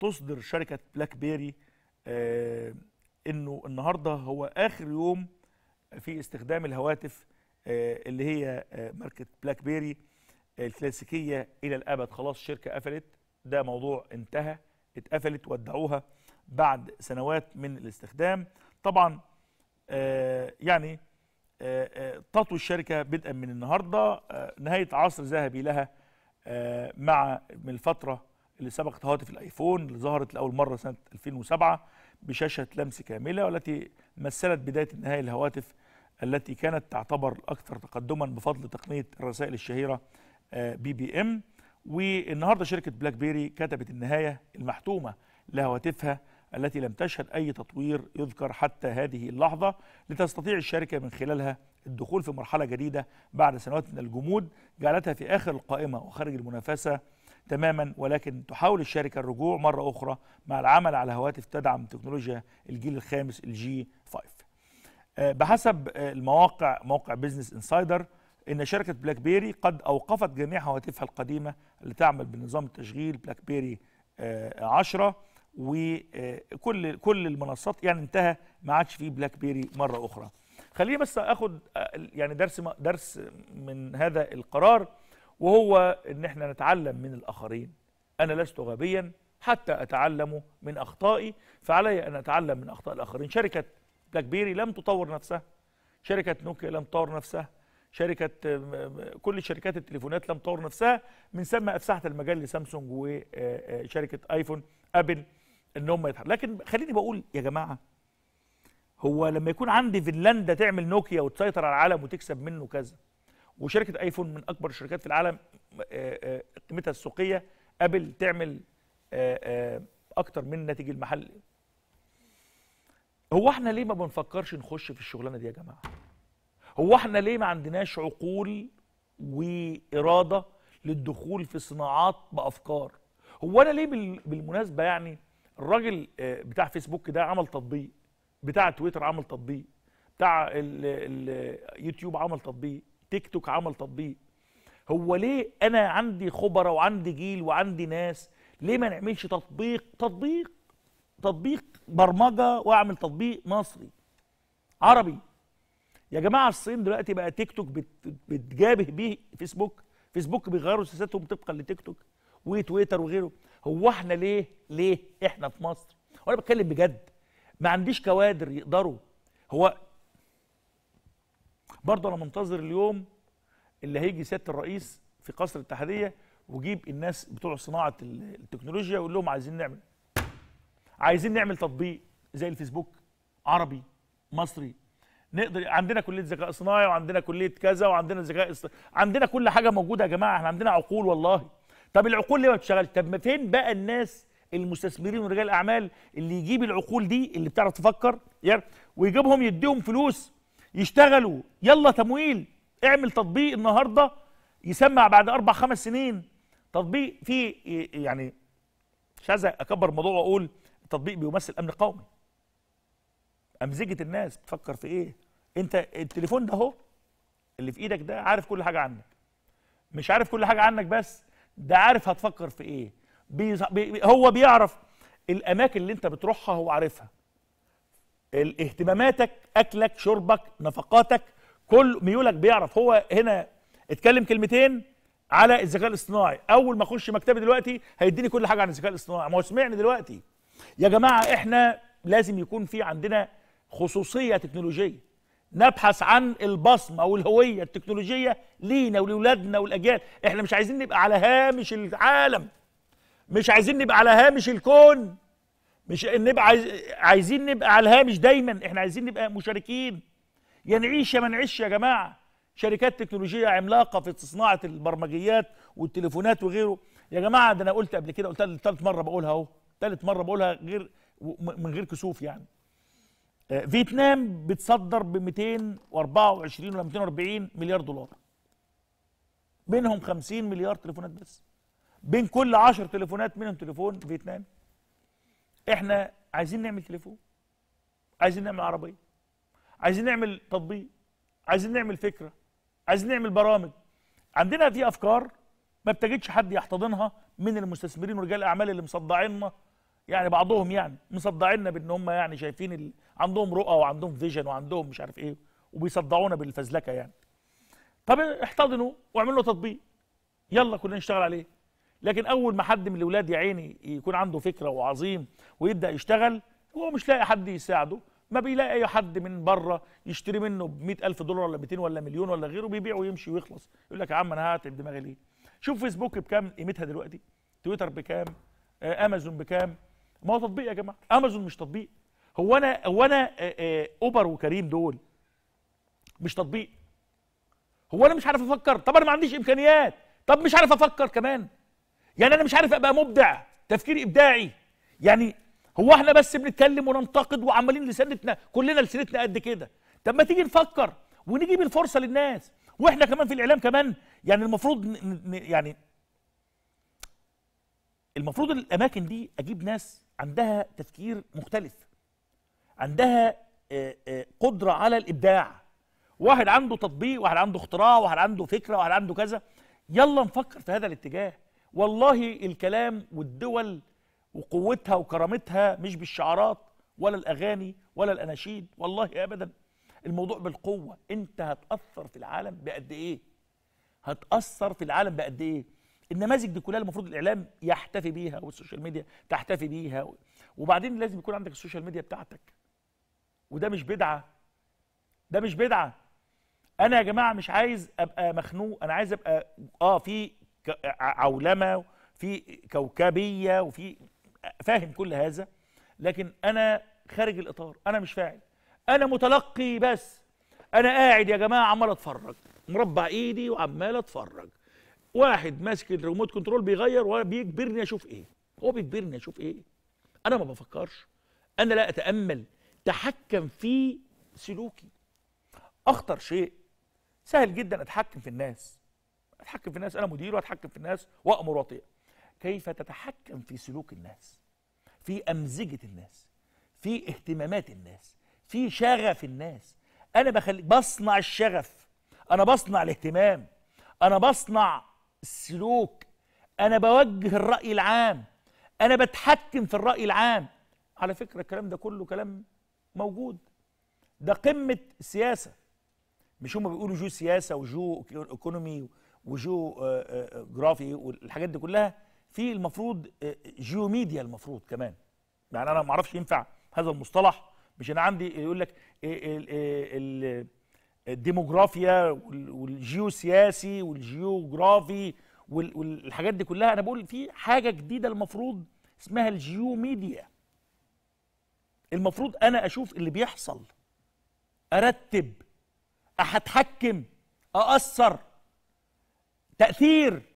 تصدر شركه بلاك بيري آه، انه النهارده هو اخر يوم في استخدام الهواتف آه، اللي هي آه، ماركه بلاك بيري الكلاسيكيه الى الابد خلاص الشركه قفلت ده موضوع انتهى اتقفلت ودعوها بعد سنوات من الاستخدام طبعا يعني تطوي الشركه بدءا من النهارده نهايه عصر ذهبي لها مع من الفتره اللي سبقت هواتف الايفون اللي ظهرت لاول مره سنه 2007 بشاشه لمس كامله والتي مثلت بدايه النهايه للهواتف التي كانت تعتبر الاكثر تقدما بفضل تقنيه الرسائل الشهيره آه، بي بي ام والنهارده شركه بلاك بيري كتبت النهايه المحتومه لهواتفها التي لم تشهد اي تطوير يذكر حتى هذه اللحظه لتستطيع الشركه من خلالها الدخول في مرحله جديده بعد سنوات من الجمود جعلتها في اخر القائمه وخارج المنافسه تماما ولكن تحاول الشركة الرجوع مرة أخرى مع العمل على هواتف تدعم تكنولوجيا الجيل الخامس الجي 5 آه، بحسب آه، المواقع موقع بيزنس انسايدر ان شركه بلاك بيري قد اوقفت جميع هواتفها القديمه اللي تعمل بنظام التشغيل بلاك بيري 10 وكل كل المنصات يعني انتهى ما عادش فيه بلاك بيري مره اخرى خليني بس اخد آه، يعني درس درس من هذا القرار وهو ان احنا نتعلم من الاخرين انا لست غبيا حتى اتعلم من اخطائي فعلي ان اتعلم من اخطاء الاخرين شركه بلاك بيري لم تطور نفسها شركه نوكيا لم تطور نفسها شركه كل شركات التليفونات لم تطور نفسها من ثم افسحت المجال لسامسونج وشركه آه، آه، ايفون ابل ان هم يتحرك. لكن خليني بقول يا جماعه هو لما يكون عندي فنلندا تعمل نوكيا وتسيطر على العالم وتكسب منه كذا وشركه ايفون من اكبر الشركات في العالم آه، آه، قيمتها السوقيه ابل تعمل آه، اكتر من ناتج المحل هو احنا ليه ما بنفكرش نخش في الشغلانه دي يا جماعه هو احنا ليه ما عندناش عقول واراده للدخول في صناعات بافكار هو انا ليه بالمناسبه يعني الراجل بتاع فيسبوك ده عمل تطبيق بتاع تويتر عمل تطبيق بتاع اليوتيوب عمل تطبيق تيك توك عمل تطبيق هو ليه انا عندي خبره وعندي جيل وعندي ناس ليه ما نعملش تطبيق تطبيق تطبيق برمجه واعمل تطبيق مصري عربي يا جماعه الصين دلوقتي بقى تيك توك بتجابه بيه فيسبوك فيسبوك بيغيروا سياساتهم طبقا لتيك توك وتويتر وغيره هو احنا ليه ليه احنا في مصر وانا بتكلم بجد ما عنديش كوادر يقدروا هو برضه انا منتظر اليوم اللي هيجي سياده الرئيس في قصر الاتحاديه ويجيب الناس بتوع صناعه التكنولوجيا ويقول لهم عايزين نعمل عايزين نعمل تطبيق زي الفيسبوك عربي مصري نقدر عندنا كليه ذكاء صناعي وعندنا كليه كذا وعندنا ذكاء عندنا كل حاجه موجوده يا جماعه احنا عندنا عقول والله طب العقول ليه ما بتشتغلش طب ما فين بقى الناس المستثمرين ورجال الاعمال اللي يجيب العقول دي اللي بتعرف تفكر ويجيبهم يديهم فلوس يشتغلوا يلا تمويل اعمل تطبيق النهارده يسمع بعد اربع خمس سنين تطبيق فيه يعني مش عايز اكبر الموضوع واقول التطبيق بيمثل امن قومي امزجه الناس بتفكر في ايه انت التليفون ده اهو اللي في ايدك ده عارف كل حاجه عنك مش عارف كل حاجه عنك بس ده عارف هتفكر في ايه بي هو بيعرف الاماكن اللي انت بتروحها هو عارفها اهتماماتك اكلك شربك نفقاتك كل ميولك بيعرف هو هنا اتكلم كلمتين على الذكاء الاصطناعي اول ما اخش مكتبي دلوقتي هيديني كل حاجه عن الذكاء الاصطناعي ما هو سمعني دلوقتي يا جماعه احنا لازم يكون في عندنا خصوصيه تكنولوجيه نبحث عن البصمه والهويه التكنولوجيه لينا ولاولادنا والاجيال احنا مش عايزين نبقى على هامش العالم مش عايزين نبقى على هامش الكون مش نبقى عايز عايزين نبقى على الهامش دايما احنا عايزين نبقى مشاركين يا نعيش يا ما نعيش يا جماعه شركات تكنولوجيه عملاقه في صناعه البرمجيات والتليفونات وغيره يا جماعه ده انا قلت قبل كده قلت ثالث مره بقولها اهو ثالث مره بقولها غير من غير كسوف يعني آه، فيتنام بتصدر ب 224 ولا 240 مليار دولار منهم 50 مليار تليفونات بس بين كل 10 تليفونات منهم تليفون فيتنامي احنا عايزين نعمل تليفون عايزين نعمل عربيه عايزين نعمل تطبيق عايزين نعمل فكره عايزين نعمل برامج عندنا في افكار ما بتجدش حد يحتضنها من المستثمرين ورجال الاعمال اللي مصدعيننا يعني بعضهم يعني مصدعيننا بان هم يعني شايفين ال... عندهم رؤى وعندهم فيجن وعندهم مش عارف ايه وبيصدعونا بالفزلكه يعني طب احتضنوا واعملوا تطبيق يلا كلنا نشتغل عليه لكن اول ما حد من الاولاد يا عيني يكون عنده فكره وعظيم ويبدا يشتغل هو مش لاقي حد يساعده ما بيلاقي اي حد من بره يشتري منه ب ألف دولار ولا 200 ولا مليون ولا غيره بيبيعه ويمشي ويخلص يقول لك يا عم انا هتعب دماغي ليه شوف فيسبوك بكام قيمتها دلوقتي تويتر بكام آه، امازون بكام ما هو تطبيق يا جماعه امازون مش تطبيق هو انا هو انا آه، آه، اوبر وكريم دول مش تطبيق هو انا مش عارف افكر طب انا ما عنديش امكانيات طب مش عارف افكر كمان يعني انا مش عارف ابقى مبدع تفكير ابداعي يعني هو احنا بس بنتكلم وننتقد وعمالين لسنتنا كلنا لسنتنا قد كده طب ما تيجي نفكر ونجيب الفرصه للناس واحنا كمان في الاعلام كمان يعني المفروض ن... يعني المفروض الاماكن دي اجيب ناس عندها تفكير مختلف عندها قدره على الابداع واحد عنده تطبيق واحد عنده اختراع واحد عنده فكره واحد عنده كذا يلا نفكر في هذا الاتجاه والله الكلام والدول وقوتها وكرامتها مش بالشعارات ولا الأغاني ولا الأناشيد والله أبدا الموضوع بالقوة أنت هتأثر في العالم بقد إيه هتأثر في العالم بقد إيه النماذج دي كلها المفروض الإعلام يحتفي بيها والسوشيال ميديا تحتفي بيها وبعدين لازم يكون عندك السوشيال ميديا بتاعتك وده مش بدعة ده مش بدعة أنا يا جماعة مش عايز أبقى مخنوق أنا عايز أبقى آه في عولمه في كوكبيه وفي فاهم كل هذا لكن انا خارج الاطار انا مش فاعل انا متلقي بس انا قاعد يا جماعه عمال اتفرج مربع ايدي وعمال اتفرج واحد ماسك الريموت كنترول بيغير وبيجبرني اشوف ايه هو بيجبرني اشوف ايه انا ما بفكرش انا لا اتامل تحكم في سلوكي اخطر شيء سهل جدا اتحكم في الناس اتحكم في الناس انا مدير واتحكم في الناس وامر واطيع كيف تتحكم في سلوك الناس في امزجه الناس في اهتمامات الناس في شغف الناس انا بخلي بصنع الشغف انا بصنع الاهتمام انا بصنع السلوك انا بوجه الراي العام انا بتحكم في الراي العام على فكره الكلام ده كله كلام موجود ده قمه السياسه مش هم بيقولوا جو سياسه وجو ايكونومي وجيو آه، آه، آه، جرافي والحاجات دي كلها في المفروض جيوميديا المفروض كمان يعني انا ما اعرفش ينفع هذا المصطلح مش انا عندي يقول لك الديموغرافيا والجيوسياسي والجيوغرافي والحاجات دي كلها انا بقول في حاجه جديده المفروض اسمها الجيوميديا المفروض انا اشوف اللي بيحصل ارتب احتحكم ااثر تأثير